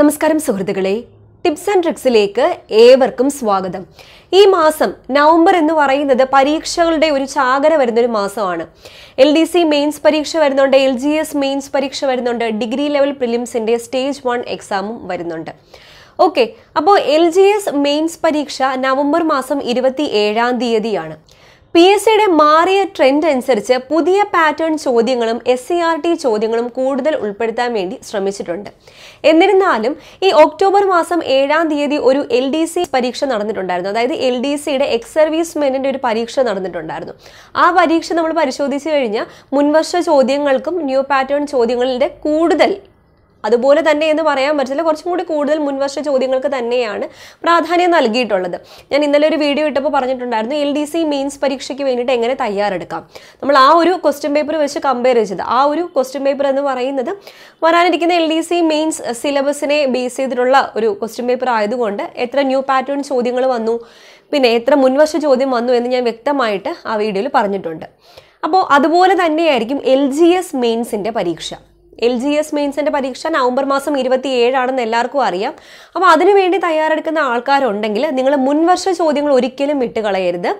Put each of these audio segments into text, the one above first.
നമസ്കാരം സുഹൃത്തുക്കളെ tips and ട്രിക്സിലേക്ക് ഏവർക്കും സ്വാഗതം ഈ മാസം നവംബർ എന്ന് പറയുന്നത് പരീക്ഷകളുടെ ഒരു ചാകര വരുന്നൊരു മാസമാണ് എൽ ഡി സി മെയിൻസ് പരീക്ഷ വരുന്നുണ്ട് എൽ ജി എസ് മെയിൻസ് പരീക്ഷ വരുന്നുണ്ട് ഡിഗ്രി ലെവൽ പ്രിലിംസിൻ്റെ സ്റ്റേജ് വൺ എക്സാമും വരുന്നുണ്ട് ഓക്കെ അപ്പോൾ എൽ ജി എസ് മെയിൻസ് പരീക്ഷ നവംബർ മാസം ഇരുപത്തി ഏഴാം തീയതിയാണ് പി എസ് സിയുടെ മാറിയ ട്രെൻഡ് അനുസരിച്ച് പുതിയ പാറ്റേൺ ചോദ്യങ്ങളും എസ് സി ആർ ടി ചോദ്യങ്ങളും കൂടുതൽ ഉൾപ്പെടുത്താൻ വേണ്ടി ശ്രമിച്ചിട്ടുണ്ട് എന്നിരുന്നാലും ഈ ഒക്ടോബർ മാസം ഏഴാം തീയതി ഒരു എൽ ഡി സി പരീക്ഷ നടന്നിട്ടുണ്ടായിരുന്നു അതായത് എൽ ഡി സിയുടെ എക്സ് മെനിന്റെ ഒരു പരീക്ഷ നടന്നിട്ടുണ്ടായിരുന്നു ആ പരീക്ഷ നമ്മൾ പരിശോധിച്ചു കഴിഞ്ഞാൽ മുൻവർഷ ചോദ്യങ്ങൾക്കും ന്യൂ പാറ്റേൺ ചോദ്യങ്ങളുടെ കൂടുതൽ അതുപോലെ തന്നെ എന്ന് പറയാൻ പറ്റില്ല കുറച്ചും കൂടി കൂടുതൽ മുൻവർഷ ചോദ്യങ്ങൾക്ക് തന്നെയാണ് പ്രാധാന്യം നൽകിയിട്ടുള്ളത് ഞാൻ ഇന്നലെ ഒരു വീഡിയോ ഇട്ടപ്പോൾ പറഞ്ഞിട്ടുണ്ടായിരുന്നു എൽ ഡി സി മെയിൻസ് പരീക്ഷയ്ക്ക് വേണ്ടിയിട്ട് എങ്ങനെ തയ്യാറെടുക്കാം നമ്മൾ ആ ഒരു ക്വസ്റ്റ്യൻ പേപ്പർ വെച്ച് കമ്പയർ ചെയ്തത് ആ ഒരു ക്വസ്റ്റ്യൻ പേപ്പർ എന്ന് പറയുന്നത് വരാനിരിക്കുന്ന എൽ ഡി സി മെയിൻസ് സിലബസിനെ ബേസ് ചെയ്തിട്ടുള്ള ഒരു ക്വസ്റ്റ്യൻ പേപ്പർ ആയതുകൊണ്ട് എത്ര ന്യൂ പാറ്റേൺ ചോദ്യങ്ങൾ വന്നു പിന്നെ എത്ര മുൻവർഷ ചോദ്യം വന്നു എന്ന് ഞാൻ വ്യക്തമായിട്ട് ആ വീഡിയോയിൽ പറഞ്ഞിട്ടുണ്ട് അപ്പോൾ അതുപോലെ തന്നെയായിരിക്കും എൽ ജി എസ് മെയിൻസിൻ്റെ പരീക്ഷ എൽ ജി എസ് മെയിൻസിൻ്റെ പരീക്ഷ നവംബർ മാസം ഇരുപത്തി ഏഴാണെന്ന് എല്ലാവർക്കും അറിയാം അപ്പോൾ അതിനുവേണ്ടി തയ്യാറെടുക്കുന്ന ആൾക്കാരുണ്ടെങ്കിൽ നിങ്ങൾ മുൻവർഷ ചോദ്യങ്ങൾ ഒരിക്കലും വിട്ടുകളയരുത്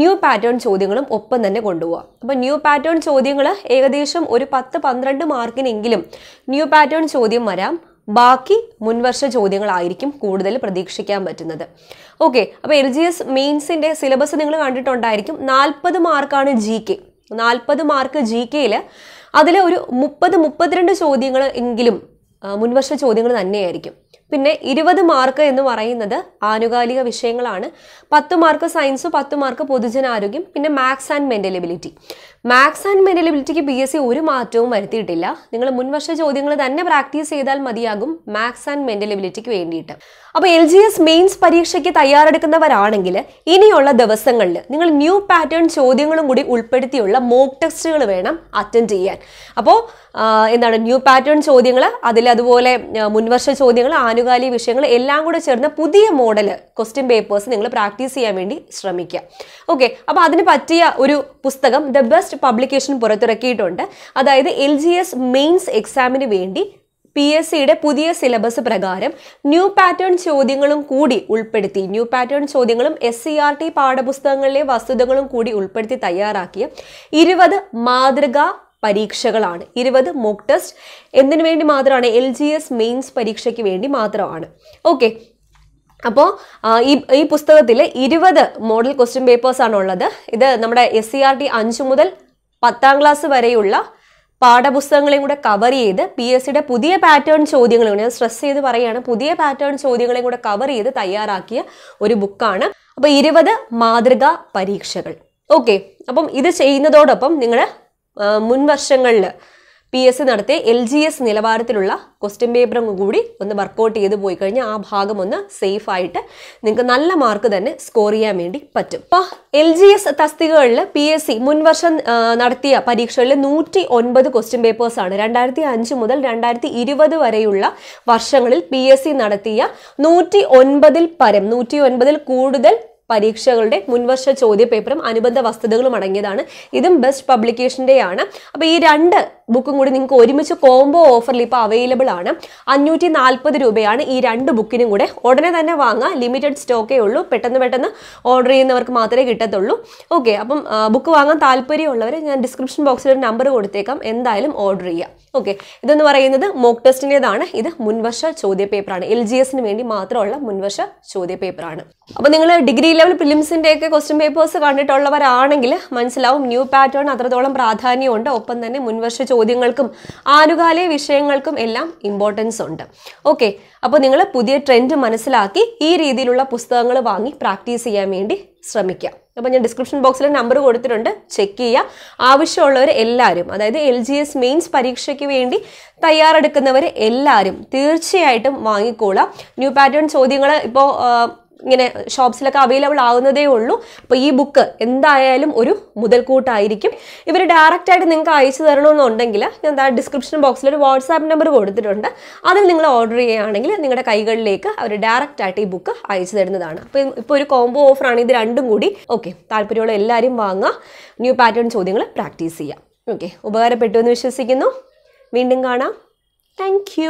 ന്യൂ പാറ്റേൺ ചോദ്യങ്ങളും ഒപ്പം തന്നെ കൊണ്ടുപോകാം അപ്പോൾ ന്യൂ പാറ്റേൺ ചോദ്യങ്ങൾ ഏകദേശം ഒരു പത്ത് പന്ത്രണ്ട് മാർക്കിനെങ്കിലും ന്യൂ പാറ്റേൺ ചോദ്യം വരാം ബാക്കി മുൻവർഷ ചോദ്യങ്ങളായിരിക്കും കൂടുതൽ പ്രതീക്ഷിക്കാൻ പറ്റുന്നത് ഓക്കെ അപ്പോൾ എൽ ജി എസ് മെയിൻസിൻ്റെ സിലബസ് നിങ്ങൾ കണ്ടിട്ടുണ്ടായിരിക്കും നാൽപ്പത് മാർക്കാണ് ജി കെ നാൽപ്പത് മാർക്ക് ജി കെയിൽ അതിൽ ഒരു മുപ്പത് മുപ്പത്തിരണ്ട് ചോദ്യങ്ങൾ എങ്കിലും മുൻവർഷ ചോദ്യങ്ങൾ തന്നെയായിരിക്കും പിന്നെ ഇരുപത് മാർക്ക് എന്ന് പറയുന്നത് ആനുകാലിക വിഷയങ്ങളാണ് പത്ത് മാർക്ക് സയൻസ് പത്ത് മാർക്ക് പൊതുജനാരോഗ്യം പിന്നെ maths and mental ability maths and മെൻറ്റലബിലിറ്റിക്ക് പി എസ് സി ഒരു മാറ്റവും വരുത്തിയിട്ടില്ല നിങ്ങൾ മുൻവർഷ ചോദ്യങ്ങൾ തന്നെ പ്രാക്ടീസ് ചെയ്താൽ മതിയാകും മാത്സ് ആൻഡ് മെൻറ്റലബിലിറ്റിക്ക് വേണ്ടിയിട്ട് അപ്പോൾ എൽ ജി എസ് മെയിൻസ് പരീക്ഷയ്ക്ക് തയ്യാറെടുക്കുന്നവരാണെങ്കിൽ ഇനിയുള്ള ദിവസങ്ങളിൽ നിങ്ങൾ ന്യൂ പാറ്റേൺ ചോദ്യങ്ങളും കൂടി ഉൾപ്പെടുത്തിയുള്ള മോക്ക് ടെസ്റ്റുകൾ വേണം അറ്റൻഡ് ചെയ്യാൻ അപ്പോൾ എന്താണ് ന്യൂ പാറ്റേൺ ചോദ്യങ്ങൾ അതിൽ അതുപോലെ മുൻവർഷ ചോദ്യങ്ങൾ ആനുകാലിക വിഷയങ്ങൾ എല്ലാം കൂടെ ചേർന്ന പുതിയ മോഡൽ ക്വസ്റ്റ്യൻ പേപ്പേഴ്സ് നിങ്ങൾ പ്രാക്ടീസ് ചെയ്യാൻ വേണ്ടി ശ്രമിക്കുക ഓക്കെ അപ്പോൾ അതിന് പറ്റിയ ഒരു പുസ്തകം ദ ബെസ്റ്റ് പബ്ലിക്കേഷൻ പുറത്തിറക്കിയിട്ടുണ്ട് അതായത് എൽ ജി എസ് മെയിൻസ് എക്സാമിന് വേണ്ടി പി എസ് സിയുടെ പുതിയ സിലബസ് പ്രകാരം ന്യൂ പാറ്റേൺ ചോദ്യങ്ങളും കൂടി ഉൾപ്പെടുത്തി ന്യൂ പാറ്റേൺ ചോദ്യങ്ങളും എസ് സി ആർ ടി പാഠപുസ്തകങ്ങളിലെ വസ്തുതകളും കൂടി ഉൾപ്പെടുത്തി തയ്യാറാക്കിയ ഇരുപത് മാതൃകാ പരീക്ഷകളാണ് ഇരുപത് മോക്ക് ടെസ്റ്റ് എന്തിനു വേണ്ടി മാത്രമാണ് എൽ ജി എസ് മെയിൻസ് പരീക്ഷയ്ക്ക് വേണ്ടി മാത്രമാണ് ഓക്കെ അപ്പോൾ ഈ ഈ പുസ്തകത്തിൽ ഇരുപത് മോഡൽ ക്വസ്റ്റ്യൻ പേപ്പേഴ്സാണ് ഉള്ളത് ഇത് നമ്മുടെ എസ് സി ആർ ടി അഞ്ച് മുതൽ പത്താം ക്ലാസ് വരെയുള്ള പാഠപുസ്തകങ്ങളെയും കൂടെ കവർ ചെയ്ത് പി എസ് സിയുടെ പുതിയ പാറ്റേൺ ചോദ്യങ്ങൾ ഞാൻ സ്ട്രെസ് ചെയ്ത് പറയുകയാണ് പുതിയ പാറ്റേൺ ചോദ്യങ്ങളെയും കൂടെ കവർ ചെയ്ത് തയ്യാറാക്കിയ ഒരു ബുക്കാണ് അപ്പോൾ ഇരുപത് മാതൃകാ പരീക്ഷകൾ ഓക്കെ അപ്പം ഇത് ചെയ്യുന്നതോടൊപ്പം നിങ്ങൾ മുൻ വർഷങ്ങളിൽ പി എസ് സി നടത്തിയ എൽ ജി എസ് നിലവാരത്തിലുള്ള ക്വസ്റ്റ്യൻ പേപ്പറും കൂടി ഒന്ന് വർക്കൗട്ട് ചെയ്ത് പോയി കഴിഞ്ഞാൽ ആ ഭാഗം ഒന്ന് സേഫ് ആയിട്ട് നിങ്ങൾക്ക് നല്ല മാർക്ക് തന്നെ സ്കോർ ചെയ്യാൻ വേണ്ടി പറ്റും അപ്പോൾ എൽ ജി എസ് തസ്തികകളിൽ പി എസ് സി മുൻ വർഷം നടത്തിയ പരീക്ഷകളിൽ നൂറ്റി ഒൻപത് ക്വസ്റ്റ്യൻ ആണ് രണ്ടായിരത്തി അഞ്ച് മുതൽ രണ്ടായിരത്തി ഇരുപത് വരെയുള്ള വർഷങ്ങളിൽ പി എസ് സി നടത്തിയ നൂറ്റി ഒൻപതിൽ പരം നൂറ്റി ഒൻപതിൽ കൂടുതൽ പരീക്ഷകളുടെ മുൻവർഷ ചോദ്യപേപ്പറും അനുബന്ധ വസ്തുതകളും അടങ്ങിയതാണ് ഇതും ബെസ്റ്റ് പബ്ലിക്കേഷൻ്റെയാണ് അപ്പോൾ ഈ രണ്ട് ബുക്കും കൂടി നിങ്ങൾക്ക് ഒരുമിച്ച് കോംബോ ഓഫറിൽ ഇപ്പോൾ അവൈലബിൾ ആണ് അഞ്ഞൂറ്റി നാൽപ്പത് രൂപയാണ് ഈ രണ്ട് ബുക്കിനും കൂടെ ഉടനെ തന്നെ വാങ്ങുക ലിമിറ്റഡ് സ്റ്റോക്കേ ഉള്ളൂ പെട്ടെന്ന് പെട്ടെന്ന് ഓർഡർ ചെയ്യുന്നവർക്ക് മാത്രമേ കിട്ടത്തുള്ളൂ ഓക്കെ അപ്പം ബുക്ക് വാങ്ങാൻ താല്പര്യമുള്ളവർ ഞാൻ ഡിസ്ക്രിപ്ഷൻ ബോക്സിൽ ഒരു നമ്പർ കൊടുത്തേക്കാം എന്തായാലും ഓർഡർ ചെയ്യാം ഓക്കെ ഇതെന്ന് പറയുന്നത് മോക്ക് ടെസ്റ്റിൻ്റെതാണ് ഇത് മുൻവർഷ ചോദ്യപേപ്പറാണ് എൽ ജി എസിന് വേണ്ടി മാത്രമുള്ള മുൻവർഷ ചോദ്യപേപ്പറാണ് അപ്പോൾ നിങ്ങൾ ഡിഗ്രി ലെവൽ ഒക്കെ ക്വസ്റ്റ്യൻ പേപ്പേഴ്സ് കണ്ടിട്ടുള്ളവരാണെങ്കിൽ മനസ്സിലാവും ന്യൂ പാറ്റേൺ അത്രത്തോളം പ്രാധാന്യമുണ്ട് ഒപ്പം തന്നെ മുൻവർഷ ചോദ്യങ്ങൾക്കും ആനുകാലിക വിഷയങ്ങൾക്കും എല്ലാം ഇമ്പോർട്ടൻസ് ഉണ്ട് ഓക്കെ അപ്പോൾ നിങ്ങൾ പുതിയ ട്രെൻഡ് മനസ്സിലാക്കി ഈ രീതിയിലുള്ള പുസ്തകങ്ങൾ വാങ്ങി പ്രാക്ടീസ് ചെയ്യാൻ വേണ്ടി ശ്രമിക്കാം അപ്പോൾ ഞാൻ ഡിസ്ക്രിപ്ഷൻ ബോക്സിൽ നമ്പർ കൊടുത്തിട്ടുണ്ട് ചെക്ക് ചെയ്യുക ആവശ്യമുള്ളവർ എല്ലാവരും അതായത് എൽ ജി എസ് മെയിൻസ് പരീക്ഷയ്ക്ക് വേണ്ടി തയ്യാറെടുക്കുന്നവർ എല്ലാവരും തീർച്ചയായിട്ടും വാങ്ങിക്കോളാം ന്യൂ പാറ്റേൺ ചോദ്യങ്ങൾ ഇപ്പോൾ ഇങ്ങനെ ഷോപ്സിലൊക്കെ അവൈലബിൾ ആവുന്നതേ ഉള്ളൂ അപ്പോൾ ഈ ബുക്ക് എന്തായാലും ഒരു മുതൽക്കൂട്ടായിരിക്കും ഇവർ ഡയറക്റ്റ് ആയിട്ട് നിങ്ങൾക്ക് അയച്ചു തരണമെന്നുണ്ടെങ്കിൽ ഞാൻ ഡിസ്ക്രിപ്ഷൻ ബോക്സിൽ ഒരു വാട്സാപ്പ് നമ്പർ കൊടുത്തിട്ടുണ്ട് അതിൽ നിങ്ങൾ ഓർഡർ ചെയ്യുകയാണെങ്കിൽ നിങ്ങളുടെ കൈകളിലേക്ക് അവർ ഡയറക്റ്റ് ആയിട്ട് ഈ ബുക്ക് അയച്ചു തരുന്നതാണ് അപ്പോൾ ഇപ്പോൾ ഒരു കോംബോ ഓഫറാണ് ഇത് രണ്ടും കൂടി ഓക്കെ താല്പര്യമുള്ള എല്ലാവരും വാങ്ങുക ന്യൂ പാറ്റേൺ ചോദ്യങ്ങൾ പ്രാക്ടീസ് ചെയ്യാം ഓക്കെ ഉപകാരപ്പെട്ടു എന്ന് വിശ്വസിക്കുന്നു വീണ്ടും കാണാം താങ്ക്